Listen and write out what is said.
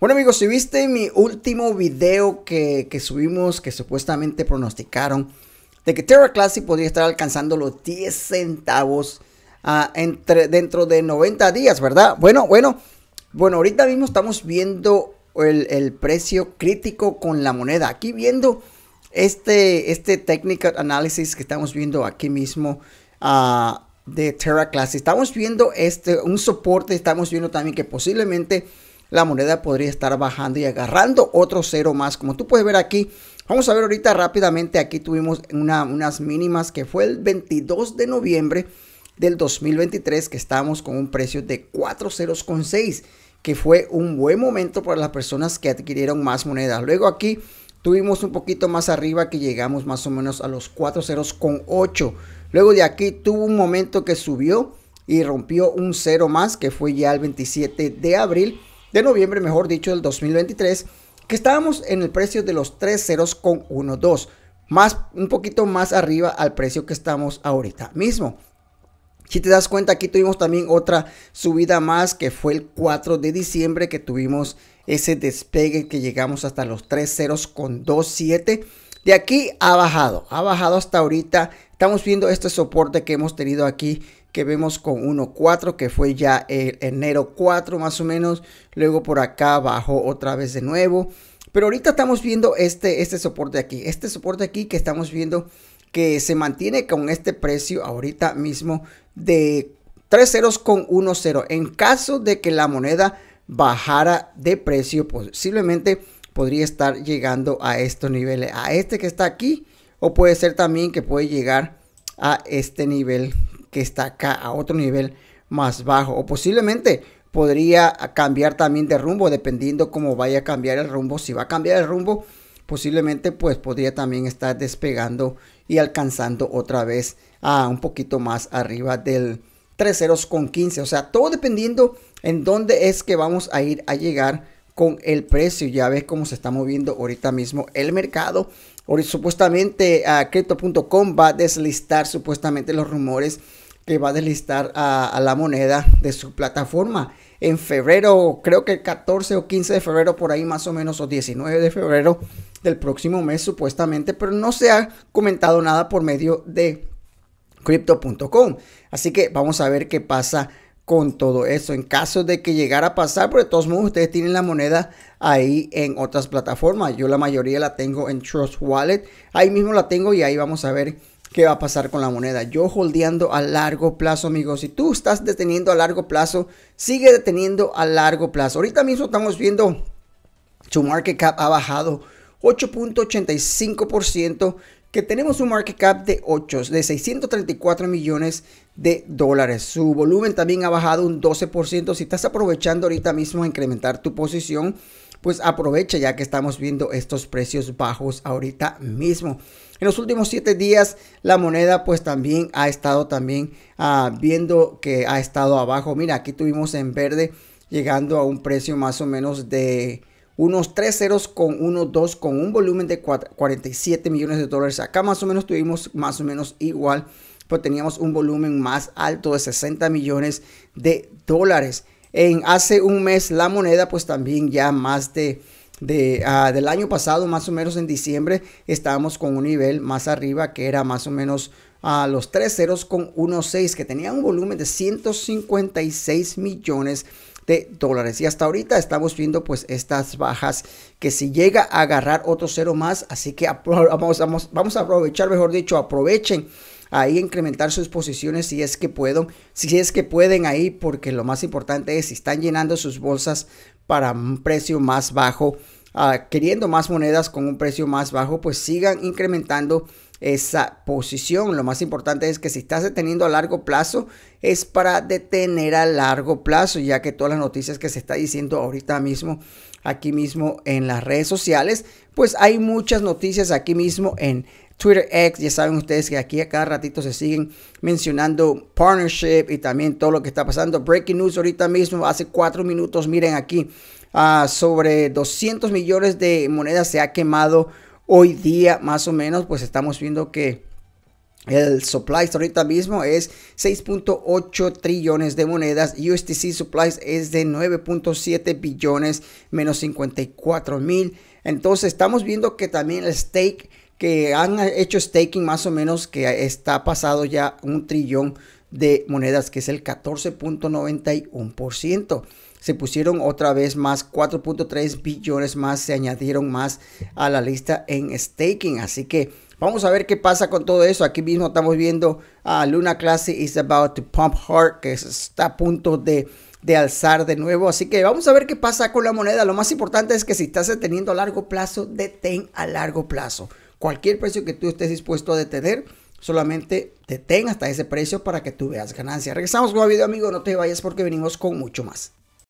Bueno amigos, si viste mi último video que, subimos, que supuestamente pronosticaron, de que Terra Classic podría estar alcanzando los 10 centavos ah, entre, dentro de 90 días, ¿verdad? Bueno, bueno, bueno, ahorita mismo estamos viendo el, precio crítico con la moneda. Aquí viendo este, este technical analysis que estamos viendo aquí mismo ah, de Terra Classic. Estamos viendo este, un soporte, estamos viendo también que posiblemente la moneda podría estar bajando y agarrando otro cero más. Como tú puedes ver aquí, vamos a ver ahorita rápidamente, aquí tuvimos unas mínimas que fue el 22 de noviembre del 2023 que estamos con un precio de 4 ceros con que fue un buen momento para las personas que adquirieron más monedas. Luego aquí tuvimos un poquito más arriba que llegamos más o menos a los 4 ceros con Luego de aquí tuvo un momento que subió y rompió un cero más que fue ya el 27 de abril de noviembre, mejor dicho, del 2023, que estábamos en el precio de los 30.12 ceros con 1.2, más un poquito más arriba al precio que estamos ahorita mismo. Si te das cuenta, aquí tuvimos también otra subida más que fue el 4 de diciembre que tuvimos ese despegue que llegamos hasta los 30.27. ceros con 2.7. De aquí ha bajado, ha bajado hasta ahorita. Estamos viendo este soporte que hemos tenido aquí que vemos con 1.4 que fue ya el eh, enero 4 más o menos luego por acá bajó otra vez de nuevo pero ahorita estamos viendo este este soporte aquí este soporte aquí que estamos viendo que se mantiene con este precio ahorita mismo de 3 ceros con 1.0 en caso de que la moneda bajara de precio posiblemente podría estar llegando a estos niveles a este que está aquí o puede ser también que puede llegar a este nivel está acá a otro nivel más bajo o posiblemente podría cambiar también de rumbo dependiendo cómo vaya a cambiar el rumbo. Si va a cambiar el rumbo, posiblemente pues podría también estar despegando y alcanzando otra vez a un poquito más arriba del 3 ceros con 15. O sea, todo dependiendo en dónde es que vamos a ir a llegar con el precio. Ya ves cómo se está moviendo ahorita mismo el mercado. supuestamente a crypto.com va a deslistar supuestamente los rumores que va a deslistar a, la moneda de su plataforma en febrero, creo que el 14 o 15 de febrero, por ahí más o menos, o 19 de febrero del próximo mes supuestamente, pero no se ha comentado nada por medio de crypto.com. Así que vamos a ver qué pasa con todo eso. En caso de que llegara a pasar, porque de todos modos ustedes tienen la moneda ahí en otras plataformas. Yo la mayoría la tengo en Trust Wallet. Ahí mismo la tengo y ahí vamos a ver qué va a pasar con la moneda. Yo holdeando a largo plazo, amigos. Si tú estás deteniendo a largo plazo, sigue deteniendo a largo plazo. Ahorita mismo estamos viendo su market cap ha bajado 8.85%, que tenemos un market cap de 8, de 634 millones de dólares. Su volumen también ha bajado un 12%. Si estás aprovechando ahorita mismo a incrementar tu posición, pues aprovecha ya que estamos viendo estos precios bajos ahorita mismo. En los últimos 7 días la moneda pues también ha estado también ah, viendo que ha estado abajo. Mira, aquí tuvimos en verde llegando a un precio más o menos de unos 3 ceros con 1, con un volumen de 47 millones de dólares. Acá más o menos tuvimos más o menos igual, Pues teníamos un volumen más alto de 60 millones de dólares en hace un mes la moneda, pues también ya más de, ah, del año pasado, más o menos en diciembre, estábamos con un nivel más arriba que era más o menos a los tres ceros con seis que tenía un volumen de 156 millones de dólares. Y hasta ahorita estamos viendo pues estas bajas que si llega a agarrar otro cero más, así que vamos, vamos a aprovechar, mejor dicho, aprovechen ahí incrementar sus posiciones si es que puedo, si es que pueden ahí, porque lo más importante es si están llenando sus bolsas para un precio más bajo, ah, queriendo más monedas con un precio más bajo, pues sigan incrementando esa posición. Lo más importante es que si estás deteniendo a largo plazo, es para detener a largo plazo, ya que todas las noticias que se está diciendo ahorita mismo, aquí mismo en las redes sociales, pues hay muchas noticias aquí mismo en Twitter X, ya saben ustedes que aquí a cada ratito se siguen mencionando partnership y también todo lo que está pasando. Breaking news ahorita mismo, hace cuatro minutos, miren aquí, ah, sobre 200 millones de monedas se ha quemado hoy día más o menos, pues estamos viendo que... El Supplies ahorita mismo es 6.8 trillones de monedas. USDC supplies es de 9.7 billones menos 54 mil. Entonces estamos viendo que también el stake que han hecho staking más o menos que está pasado ya un trillón de monedas, que es el 14.91%. Se pusieron otra vez más 4.3 billones más, se añadieron más a la lista en staking. Así que vamos a ver qué pasa con todo eso. Aquí mismo estamos viendo a Luna Classic is about to pump hard, que está a punto de alzar de nuevo. Así que vamos a ver qué pasa con la moneda. Lo más importante es que si estás deteniendo a largo plazo, detén a largo plazo. Cualquier precio que tú estés dispuesto a detener, solamente detén hasta ese precio para que tú veas ganancia. Regresamos con el video, amigo. No te vayas porque venimos con mucho más.